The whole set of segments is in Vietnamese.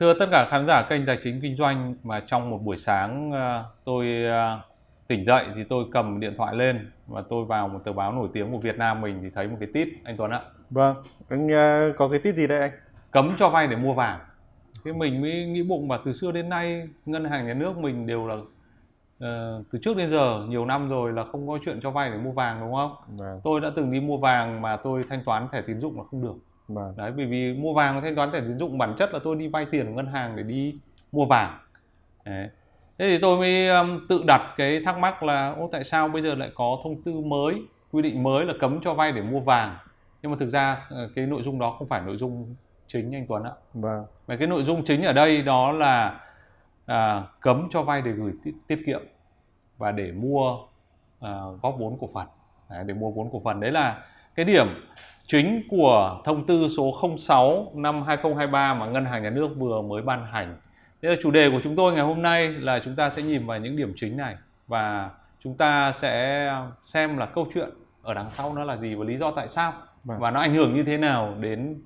Thưa tất cả khán giả kênh Tài chính Kinh doanh mà trong một buổi sáng ờ, tôi ờ, tỉnh dậy thì tôi cầm điện thoại lên và tôi vào một tờ báo nổi tiếng của Việt Nam mình thì thấy một cái tít anh Tuấn ạ. Vâng, anh ờ, có cái tít gì đây anh? Cấm cho vay để mua vàng. Thế mình mới nghĩ bụng mà từ xưa đến nay ngân hàng nhà nước mình đều là Uh, từ trước đến giờ nhiều năm rồi là không có chuyện cho vay để mua vàng đúng không? Vâng. Tôi đã từng đi mua vàng mà tôi thanh toán thẻ tín dụng là không được vâng. đấy bởi vì mua vàng và thanh toán thẻ tín dụng bản chất là tôi đi vay tiền ở ngân hàng để đi mua vàng đấy. thế thì tôi mới um, tự đặt cái thắc mắc là ô tại sao bây giờ lại có thông tư mới quy định mới là cấm cho vay để mua vàng nhưng mà thực ra ờ, cái nội dung đó không phải nội dung chính anh Tuấn ạ vâng mà cái nội dung chính ở đây đó là à, cấm cho vay để gửi tiết, tiết kiệm và để mua à, góp vốn cổ phần đấy, để mua vốn cổ phần đấy là cái điểm chính của thông tư số 06 năm 2023 mà Ngân hàng Nhà nước vừa mới ban hành. Thế là chủ đề của chúng tôi ngày hôm nay là chúng ta sẽ nhìn vào những điểm chính này và chúng ta sẽ xem là câu chuyện ở đằng sau nó là gì và lý do tại sao vâng. và nó ảnh hưởng như thế nào đến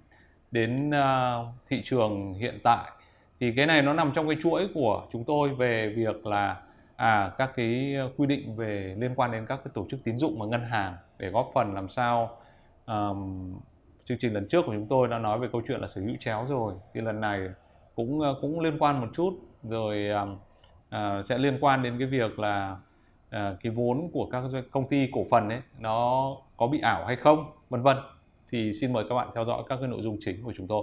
đến uh, thị trường hiện tại. Thì cái này nó nằm trong cái chuỗi của chúng tôi về việc là à các cái quy định về liên quan đến các cái tổ chức tín dụng và ngân hàng để góp phần làm sao um, chương trình lần trước của chúng tôi đã nói về câu chuyện là sở hữu chéo rồi thì lần này cũng ờ, cũng liên quan một chút rồi um, uh, sẽ liên quan đến cái việc là uh, cái vốn của các công ty cổ phần ấy nó có bị ảo hay không vân vân thì xin mời các bạn theo dõi các cái nội dung chính của chúng tôi.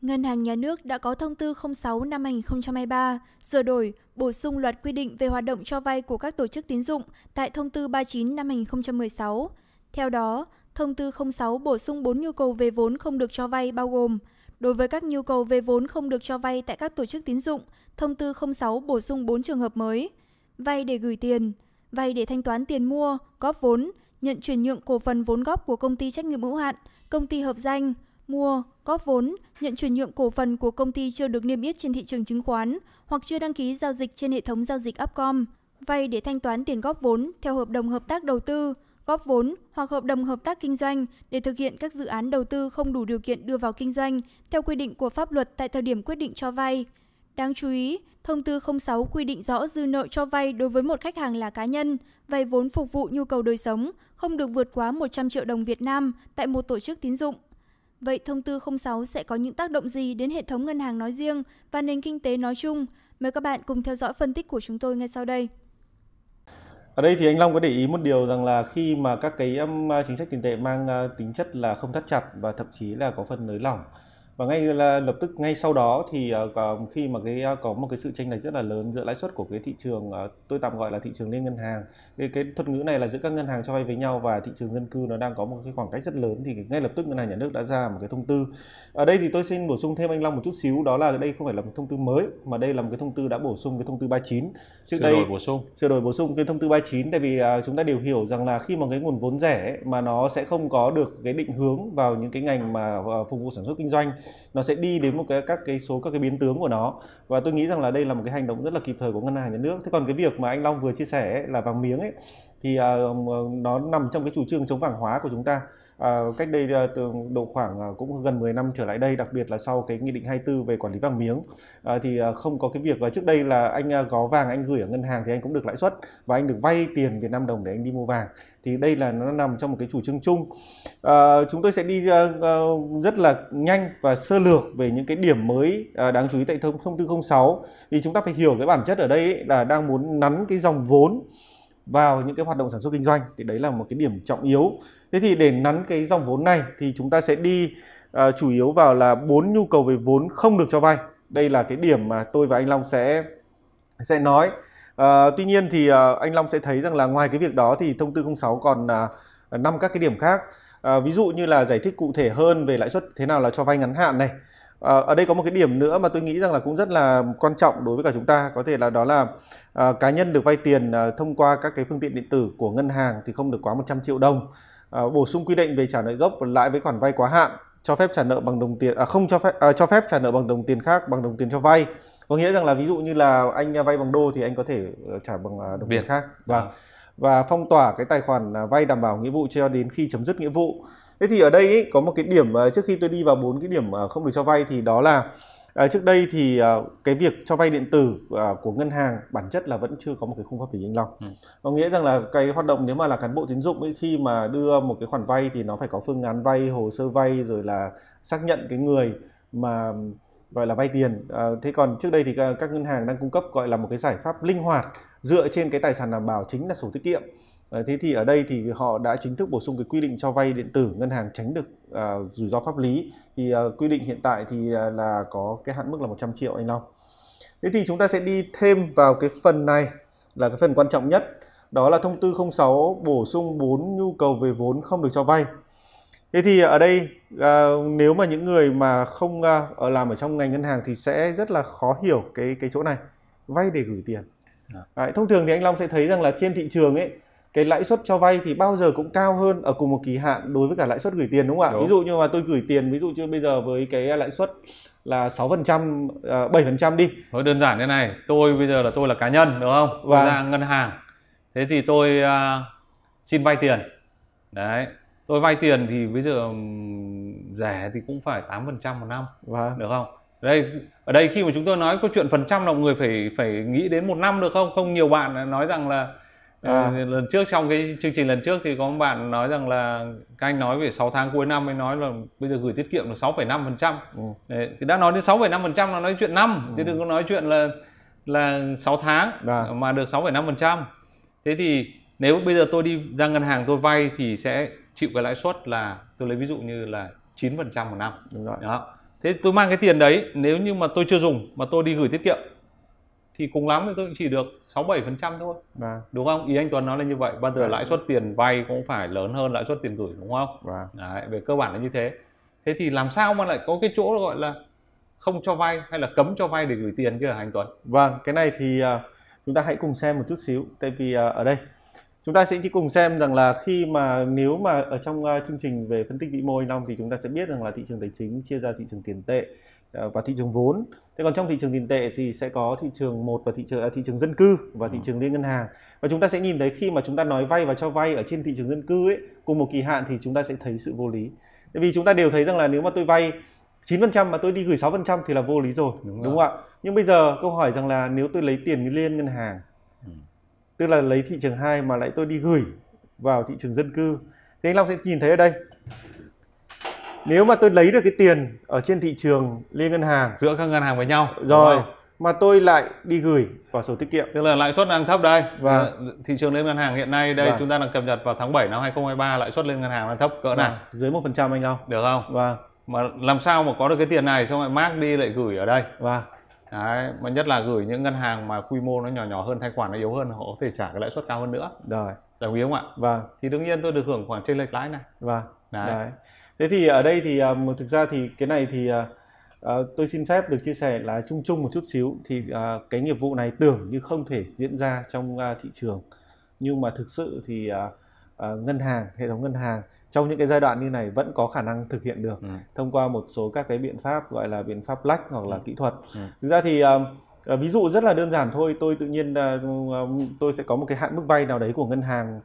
Ngân hàng Nhà nước đã có thông tư 06 năm 2023 sửa đổi, bổ sung loạt quy định về hoạt động cho vay của các tổ chức tín dụng tại thông tư 39 năm 2016 theo đó, thông tư 06 bổ sung 4 nhu cầu về vốn không được cho vay bao gồm Đối với các nhu cầu về vốn không được cho vay tại các tổ chức tín dụng, thông tư 06 bổ sung 4 trường hợp mới. Vay để gửi tiền, vay để thanh toán tiền mua, góp vốn, nhận chuyển nhượng cổ phần vốn góp của công ty trách nhiệm hữu hạn, công ty hợp danh, mua, góp vốn, nhận chuyển nhượng cổ phần của công ty chưa được niêm yết trên thị trường chứng khoán hoặc chưa đăng ký giao dịch trên hệ thống giao dịch Upcom, vay để thanh toán tiền góp vốn theo hợp đồng hợp tác đầu tư góp vốn hoặc hợp đồng hợp tác kinh doanh để thực hiện các dự án đầu tư không đủ điều kiện đưa vào kinh doanh theo quy định của pháp luật tại thời điểm quyết định cho vay. Đáng chú ý, thông tư 06 quy định rõ dư nợ cho vay đối với một khách hàng là cá nhân, vay vốn phục vụ nhu cầu đời sống không được vượt quá 100 triệu đồng Việt Nam tại một tổ chức tín dụng. Vậy thông tư 06 sẽ có những tác động gì đến hệ thống ngân hàng nói riêng và nền kinh tế nói chung? Mời các bạn cùng theo dõi phân tích của chúng tôi ngay sau đây ở đây thì anh Long có để ý một điều rằng là khi mà các cái um, chính sách tiền tệ mang uh, tính chất là không thắt chặt và thậm chí là có phần nới lỏng và ngay là lập tức ngay sau đó thì uh, khi mà cái uh, có một cái sự tranh lệch rất là lớn giữa lãi suất của cái thị trường uh, tôi tạm gọi là thị trường liên ngân hàng cái, cái thuật ngữ này là giữa các ngân hàng cho vay với nhau và thị trường dân cư nó đang có một cái khoảng cách rất lớn thì ngay lập tức ngân hàng nhà nước đã ra một cái thông tư ở đây thì tôi xin bổ sung thêm anh Long một chút xíu đó là đây không phải là một thông tư mới mà đây là một cái thông tư đã bổ sung cái thông tư 39 trước sửa đây đổi bổ sung sửa đổi bổ sung cái thông tư 39 tại vì uh, chúng ta đều hiểu rằng là khi mà cái nguồn vốn rẻ mà nó sẽ không có được cái định hướng vào những cái ngành mà uh, phục vụ sản xuất kinh doanh nó sẽ đi đến một cái các cái số các cái biến tướng của nó và tôi nghĩ rằng là đây là một cái hành động rất là kịp thời của ngân hàng nhà nước thế còn cái việc mà anh Long vừa chia sẻ ấy, là vàng miếng ấy thì uh, nó nằm trong cái chủ trương chống vàng hóa của chúng ta Ờ, cách đây ờ, từ độ khoảng ờ, cũng gần 10 năm trở lại đây, đặc biệt là sau cái nghị định 24 về quản lý vàng miếng thì không có cái việc trước đây là anh có vàng anh gửi ở ngân hàng thì anh cũng được lãi suất và anh được vay tiền Việt Nam đồng để anh đi mua vàng thì đây là nó nằm trong một cái chủ trương chung à, chúng tôi sẽ đi uh, rất là nhanh và sơ lược về những cái điểm mới uh, đáng chú ý tại thông, thông tư 06 thì chúng ta phải hiểu cái bản chất ở đây ấy, là đang muốn nắn cái dòng vốn vào những cái hoạt động sản xuất kinh doanh thì đấy là một cái điểm trọng yếu thế thì để nắn cái dòng vốn này thì chúng ta sẽ đi uh, chủ yếu vào là bốn nhu cầu về vốn không được cho vay đây là cái điểm mà tôi và anh Long sẽ sẽ nói uh, tuy nhiên thì uh, anh Long sẽ thấy rằng là ngoài cái việc đó thì thông tư 06 còn à, năm uh, các cái điểm khác uh, ví dụ như là giải thích cụ thể hơn về lãi suất thế nào là cho vay ngắn hạn này À, ở đây có một cái điểm nữa mà tôi nghĩ rằng là cũng rất là quan trọng đối với cả chúng ta có thể là đó là à, cá nhân được vay tiền à, thông qua các cái phương tiện điện tử của ngân hàng thì không được quá 100 triệu đồng à, bổ sung quy định về trả nợ gốc và lãi với khoản vay quá hạn cho phép trả nợ bằng đồng tiền à, không cho phép à, cho phép trả nợ bằng đồng tiền khác bằng đồng tiền cho vay có nghĩa rằng là ví dụ như là anh vay bằng đô thì anh có thể trả bằng đồng tiền khác và vâng. vâng. và phong tỏa cái tài khoản à, vay đảm bảo nghĩa vụ cho đến khi chấm dứt nghĩa vụ thế thì ở đây ý, có một cái điểm ờ, trước khi tôi đi vào bốn cái điểm ờ, không được cho vay thì đó là À, trước đây thì à, cái việc cho vay điện tử à, của ngân hàng bản chất là vẫn chưa có một cái khung pháp lý anh Long. Ừ. Có nghĩa rằng là cái hoạt động nếu mà là cán bộ tín dụng ấy, khi mà đưa một cái khoản vay thì nó phải có phương án vay, hồ sơ vay rồi là xác nhận cái người mà gọi là vay tiền. À, thế còn trước đây thì các, các ngân hàng đang cung cấp gọi là một cái giải pháp linh hoạt dựa trên cái tài sản đảm bảo chính là sổ tiết kiệm. Ờ, thế thì ở đây thì họ đã chính thức bổ sung cái quy định cho vay điện tử ngân hàng tránh được à, rủi ro pháp lý. Thì à, quy định hiện tại thì à, là có cái hạn mức là 100 triệu anh Long. Thế thì chúng ta sẽ đi thêm vào cái phần này là cái phần quan trọng nhất. Đó là thông tư 06 bổ sung 4 nhu cầu về vốn không được cho vay. Thế thì ở đây à, nếu mà những người mà không à, ở làm ở trong ngành ngân hàng thì sẽ rất là khó hiểu cái cái chỗ này vay để gửi tiền. À. thông thường thì anh Long sẽ thấy rằng là trên thị trường ấy cái lãi suất cho vay thì bao giờ cũng cao hơn ở cùng một kỳ hạn đối với cả lãi suất gửi tiền đúng không ạ? Đúng. Ví dụ như mà tôi gửi tiền ví dụ như bây giờ với cái lãi suất là 6% 7% à, đi. Thôi đơn giản thế này, tôi bây giờ là tôi là cá nhân đúng không? và... Vâng. ra ngân hàng. Thế thì tôi uh, xin vay tiền. Đấy, tôi vay tiền thì bây giờ rẻ thì cũng phải 8% một năm. Vâng. Được không? đây ở đây khi mà chúng tôi nói câu chuyện phần trăm là người phải phải nghĩ đến một năm được không? Không nhiều bạn nói rằng là à. lần trước trong cái chương trình lần trước thì có một bạn nói rằng là các anh nói về 6 tháng cuối năm mới nói là bây giờ gửi tiết kiệm được 6,5 phần trăm ừ. thì đã nói đến 6,5 phần trăm là nói chuyện năm ừ. chứ đừng có nói chuyện là là 6 tháng à. mà được 6,5 phần trăm thế thì nếu bây giờ tôi đi ra ngân hàng tôi vay thì sẽ chịu cái lãi suất là tôi lấy ví dụ như là 9 phần trăm một năm Đúng rồi. đó thế tôi mang cái tiền đấy nếu như mà tôi chưa dùng mà tôi đi gửi tiết kiệm thì cùng lắm thì tôi chỉ được 6 7 phần trăm thôi à. đúng không ý anh Tuấn nói là như vậy bao giờ à. lãi suất tiền vay cũng phải lớn hơn lãi suất tiền gửi đúng không à. Đấy, về cơ bản là như thế thế thì làm sao mà lại có cái chỗ gọi là không cho vay hay là cấm cho vay để gửi tiền kia hả anh Tuấn vâng cái này thì à, chúng ta hãy cùng xem một chút xíu tại vì à, ở đây chúng ta sẽ chỉ cùng xem rằng là khi mà nếu mà ở trong à, chương trình về phân tích vĩ mô anh thì chúng ta sẽ biết rằng là thị trường tài chính chia ra thị trường tiền tệ Ờ, và thị trường vốn. Thế còn trong thị trường tiền tệ thì sẽ có thị trường một và thị trường à, thị trường dân cư và thị ừ. trường liên ngân hàng. Và chúng ta sẽ nhìn thấy khi mà chúng ta nói vay và cho vay ở trên thị trường dân cư ấy cùng một kỳ hạn thì chúng ta sẽ thấy sự vô lý. Tại vì chúng ta đều thấy rằng là nếu mà tôi vay 9% mà tôi đi gửi 6% thì là vô lý rồi, đúng, đúng không ạ? Nhưng bây giờ câu hỏi rằng là nếu tôi lấy tiền liên ngân hàng ừ. tức là lấy thị trường 2 mà lại tôi đi gửi vào thị trường dân cư thì anh Long sẽ nhìn thấy ở đây nếu mà tôi lấy được cái tiền ở trên thị trường liên ngân hàng giữa các ngân hàng với nhau rồi mà tôi lại đi gửi vào sổ tiết kiệm tức là lãi suất đang thấp đây và thị trường lên ngân hàng hiện nay đây và. chúng ta đang cập nhật vào tháng 7 năm 2023 lãi suất lên ngân hàng đang thấp cỡ nào dưới một phần trăm anh không? được không và mà làm sao mà có được cái tiền này xong lại mát đi lại gửi ở đây và Đấy, mà nhất là gửi những ngân hàng mà quy mô nó nhỏ nhỏ hơn thanh khoản nó yếu hơn họ có thể trả cái lãi suất cao hơn nữa rồi đồng ý không ạ vâng thì đương nhiên tôi được hưởng khoảng trên lệch lãi này vâng Đấy. Đấy thế thì ở đây thì um, thực ra thì cái này thì uh, tôi xin phép được chia sẻ là chung chung một chút xíu thì uh, cái nghiệp vụ này tưởng như không thể diễn ra trong uh, thị trường nhưng mà thực sự thì uh, uh, ngân hàng hệ thống ngân hàng trong những cái giai đoạn như này vẫn có khả năng thực hiện được ừ. thông qua một số các cái biện pháp gọi là biện pháp lách hoặc là ừ. kỹ thuật ừ. thực ra thì um, ví dụ rất là đơn giản thôi tôi tự nhiên uh, tôi sẽ có một cái hạn mức vay nào đấy của ngân hàng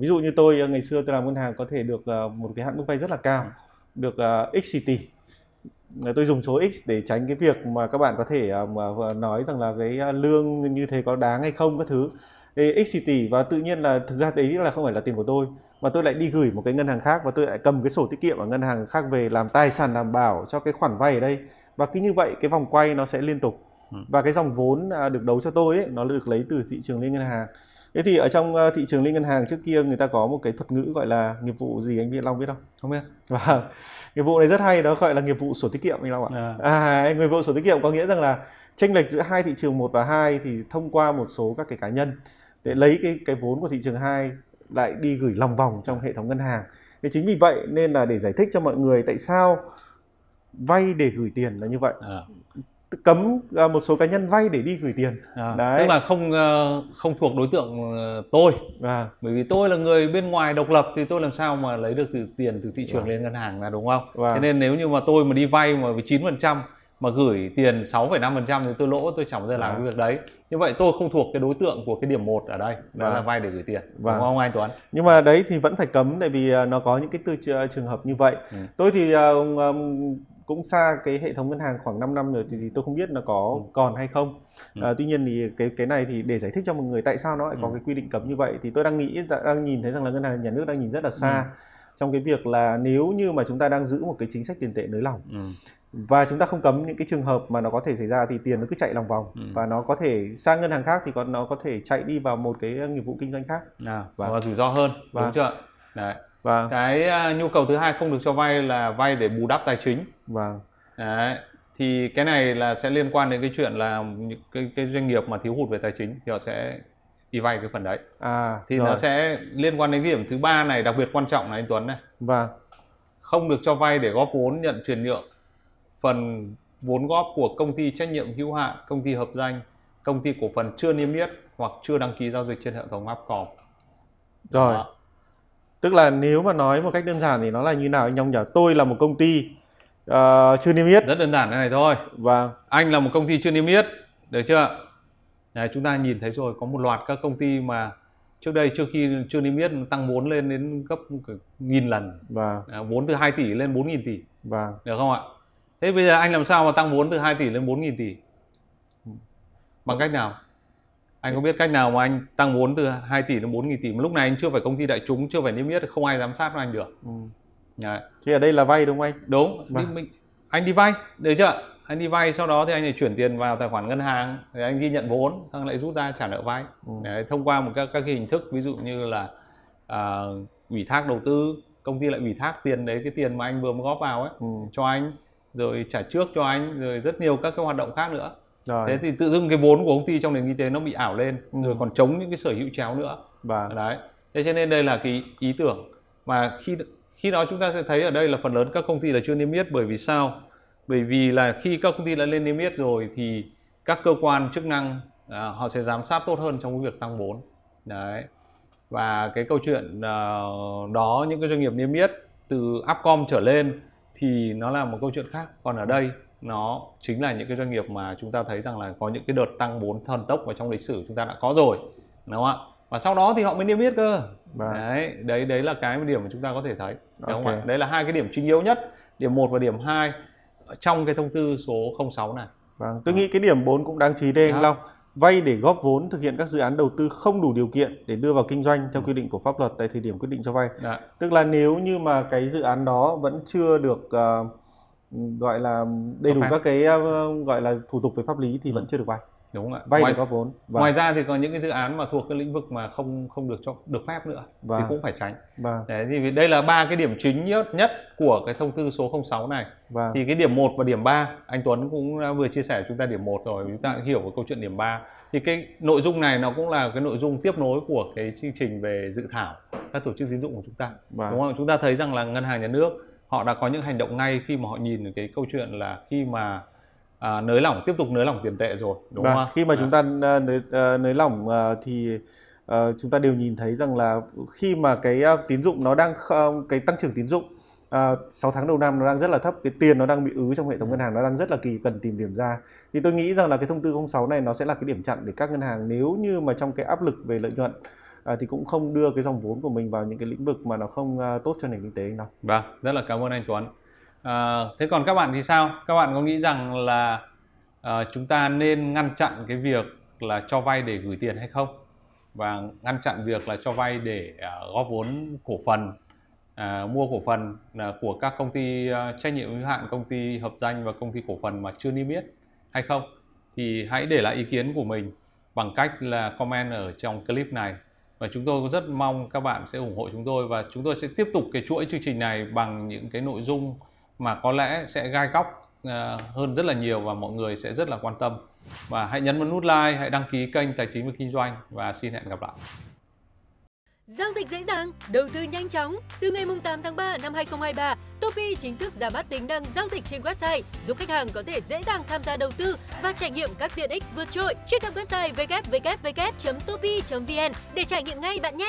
ví dụ như tôi ờ, ngày xưa tôi làm ngân hàng có thể được ờ, một cái hạn mức vay rất là cao được ờ, x tỷ. tôi dùng số x để tránh cái việc mà các bạn có thể nói rằng là cái lương như thế có đáng hay không các thứ x tỷ và tự nhiên là thực ra đấy là không phải là tiền của tôi mà tôi lại đi gửi một cái ngân hàng khác và tôi lại cầm cái sổ tiết kiệm ở ngân hàng khác về làm tài sản đảm bảo cho cái khoản vay ở đây và cứ như vậy cái vòng quay nó sẽ liên tục ừ. và cái dòng vốn được đấu cho tôi ấy, nó được lấy từ thị trường liên ngân hàng Thế thì ở trong ờ, thị trường liên ngân hàng trước kia người ta có một cái thuật ngữ gọi là nghiệp vụ gì anh Biết Long biết không? Không biết. Và vâng. nghiệp vụ này rất hay đó gọi là nghiệp vụ sổ tiết kiệm anh Long ạ. À. à nghiệp vụ sổ tiết kiệm có nghĩa rằng là tranh lệch giữa hai thị trường 1 và 2 thì thông qua một số các cái cá nhân để lấy cái cái vốn của thị trường 2 lại đi gửi lòng vòng trong hệ thống ngân hàng. Thế chính vì vậy nên là để giải thích cho mọi người tại sao vay để gửi tiền là như vậy. À cấm à, một số cá nhân vay để đi gửi tiền à, đấy tức là không ờ, không thuộc đối tượng ờ, tôi à. bởi vì tôi là người bên ngoài độc lập thì tôi làm sao mà lấy được từ tiền từ thị trường à. lên ngân hàng là đúng không à. thế nên nếu như mà tôi mà đi vay mà với chín phần trăm mà gửi tiền 6,5% thì tôi lỗ tôi chẳng bao giờ làm à. cái vâng. việc đấy như vậy tôi không thuộc cái đối tượng của cái điểm một ở đây đó à. là vay để gửi tiền và. đúng không anh Tuấn nhưng mà đấy thì vẫn phải cấm tại vì à, nó có những cái tư trường hợp như vậy ừ. tôi thì à, cũng xa cái hệ thống ngân hàng khoảng 5 năm rồi thì, tôi không biết nó có ừ. còn hay không. Ừ. À, tuy nhiên thì cái cái này thì để giải thích cho mọi người tại sao nó lại ừ. có cái quy định cấm như vậy thì tôi đang nghĩ đang nhìn thấy rằng là ngân hàng nhà nước đang nhìn rất là xa ừ. trong cái việc là nếu như mà chúng ta đang giữ một cái chính sách tiền tệ nới lỏng ừ và chúng ta không cấm những cái trường hợp mà nó có thể xảy ra thì tiền nó cứ chạy lòng vòng ừ. và nó có thể sang ngân hàng khác thì còn nó có thể chạy đi vào một cái nghiệp vụ kinh doanh khác à, và, vâng. và rủi ro hơn và, vâng. đúng chưa ạ vâng. cái à, nhu cầu thứ hai không được cho vay là vay để bù đắp tài chính vâng đấy thì cái này là sẽ liên quan đến cái chuyện là những cái, cái doanh nghiệp mà thiếu hụt về tài chính thì họ sẽ đi vay cái phần đấy à thì rồi. nó sẽ liên quan đến cái điểm thứ ba này đặc biệt quan trọng này anh Tuấn này vâng không được cho vay để góp vốn nhận chuyển nhượng phần vốn góp của công ty trách nhiệm hữu hạn công ty hợp danh công ty cổ phần chưa niêm yết hoặc chưa đăng ký giao dịch trên hệ thống Upcom rồi Đó tức là nếu mà nói một cách đơn giản thì nó là như nào anh Nhong nhỉ tôi là một công ty uh, chưa niêm yết rất đơn giản thế này thôi và vâng. anh là một công ty chưa niêm yết được chưa Đấy, chúng ta nhìn thấy rồi có một loạt các công ty mà trước đây trước khi chưa niêm yết tăng vốn lên đến gấp nghìn lần và vâng. vốn từ 2 tỷ lên 4 nghìn tỷ và vâng. được không ạ thế bây giờ anh làm sao mà tăng vốn từ 2 tỷ lên 4 nghìn tỷ bằng cách nào anh có biết cách nào mà anh tăng vốn từ 2 tỷ đến 4 nghìn tỷ mà lúc này anh chưa phải công ty đại chúng chưa phải niêm yết không ai giám sát anh được ừ. Đấy. thì ở đây là vay đúng không anh đúng vâng. mà. mình, anh đi vay được chưa anh đi vay sau đó thì anh lại chuyển tiền vào tài khoản ngân hàng thì anh ghi nhận vốn xong lại rút ra trả nợ vay ừ. thông qua một các các hình thức ví dụ như là à, ủy thác đầu tư công ty lại ủy thác tiền đấy cái tiền mà anh vừa mới góp vào ấy ừ. cho anh rồi trả trước cho anh rồi rất nhiều các cái hoạt động khác nữa rồi. thế thì tự dưng cái vốn của công ty trong nền kinh tế nó bị ảo lên ừ. rồi còn chống những cái sở hữu chéo nữa và vâng. đấy thế cho nên đây là cái ý tưởng mà khi khi đó chúng ta sẽ thấy ở đây là phần lớn các công ty là chưa niêm yết bởi vì sao bởi vì là khi các công ty đã lên niêm yết rồi thì các cơ quan chức năng à, họ sẽ giám sát tốt hơn trong cái việc tăng vốn đấy và cái câu chuyện à, đó những cái doanh nghiệp niêm yết từ upcom trở lên thì nó là một câu chuyện khác còn ở đây nó chính là những cái doanh nghiệp mà chúng ta thấy rằng là có những cái đợt tăng vốn thần tốc mà trong lịch sử chúng ta đã có rồi đúng không ạ và sau đó thì họ mới niêm yết cơ Bà. Vâng. đấy đấy đấy là cái điểm mà chúng ta có thể thấy đúng okay. không ạ đấy là hai cái điểm chính yếu nhất điểm 1 và điểm 2 trong cái thông tư số 06 này vâng tôi à. nghĩ cái điểm 4 cũng đáng chú ý đây anh dạ. Long vay để góp vốn thực hiện các dự án đầu tư không đủ điều kiện để đưa vào kinh doanh theo dạ. quy định của pháp luật tại thời điểm quyết định cho vay. Dạ. Tức là nếu như mà cái dự án đó vẫn chưa được uh, gọi là đầy đủ các cái ờ, gọi là thủ tục về pháp lý thì ừ. vẫn vâng. chưa được vay đúng rồi vay ngoài, vốn và... Vâng. ngoài ra thì còn những cái dự án mà thuộc cái lĩnh vực mà không không được cho được phép nữa và... thì vâng. cũng phải tránh và... đấy thì đây là ba cái điểm chính nhất nhất của cái thông tư số 06 này và... thì cái điểm 1 và điểm 3 anh Tuấn cũng đã vừa chia sẻ chúng ta điểm 1 rồi chúng ta hiểu về câu chuyện điểm 3 thì cái nội dung này nó cũng là cái nội dung tiếp nối của cái chương trình về dự thảo các tổ chức tín dụng của chúng ta và... đúng không chúng ta thấy rằng là ngân hàng nhà nước họ đã có những hành động ngay khi mà họ nhìn cái câu chuyện là khi mà à, nới lỏng tiếp tục nới lỏng tiền tệ rồi đúng vâng, không? Khi mà à. chúng ta à, nới, à, nới lỏng à, thì chúng ta đều nhìn thấy rằng là khi mà cái tín dụng nó đang cái tăng trưởng tín dụng uh, 6 tháng đầu năm nó đang rất là thấp, cái tiền nó đang bị ứ trong hệ thống dạ. ngân hàng nó đang rất là kỳ cần tìm điểm ra. Thì tôi nghĩ rằng là cái thông tư 06 này nó sẽ là cái điểm chặn để các ngân hàng nếu như mà trong cái áp lực về lợi nhuận Ờ, thì cũng không đưa cái dòng vốn của mình vào những cái lĩnh vực mà nó không ờ, tốt cho nền kinh tế anh Vâng, rất là cảm ơn anh Tuấn. À, thế còn các bạn thì sao? Các bạn có nghĩ rằng là à, chúng ta nên ngăn chặn cái việc là cho vay để gửi tiền hay không? Và ngăn chặn việc là cho vay để à, góp vốn cổ phần à, mua cổ phần à, của các công ty à, trách nhiệm hữu hạn công ty hợp danh và công ty cổ phần mà chưa niêm yết hay không thì hãy để lại ý kiến của mình bằng cách là comment ở trong clip này và chúng tôi rất mong các bạn sẽ ủng hộ chúng tôi và chúng tôi sẽ tiếp tục cái chuỗi chương trình này bằng những cái nội dung mà có lẽ sẽ gai góc ờ, hơn rất là nhiều và mọi người sẽ rất là quan tâm và hãy nhấn vào nút like hãy đăng ký kênh tài chính và kinh doanh và xin hẹn gặp lại Giao dịch dễ dàng, đầu tư nhanh chóng. Từ ngày 8 tháng 3 năm 2023, Topi chính thức ra mắt tính năng giao dịch trên website, giúp khách hàng có thể dễ dàng tham gia đầu tư và trải nghiệm các tiện ích vượt trội. Truy cập website www.topi.vn để trải nghiệm ngay bạn nhé!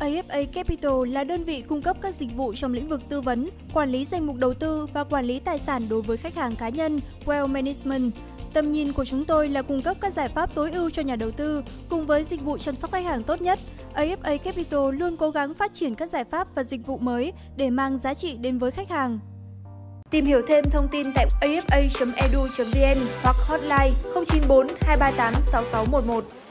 AFA Capital là đơn vị cung cấp các dịch vụ trong lĩnh vực tư vấn, quản lý danh mục đầu tư và quản lý tài sản đối với khách hàng cá nhân, Wealth Management. Tầm nhìn của chúng tôi là cung cấp các giải pháp tối ưu cho nhà đầu tư cùng với dịch vụ chăm sóc khách hàng tốt nhất. AFA Capital luôn cố gắng phát triển các giải pháp và dịch vụ mới để mang giá trị đến với khách hàng. Tìm hiểu thêm thông tin tại afa.edu.vn hoặc hotline 094 238 6611.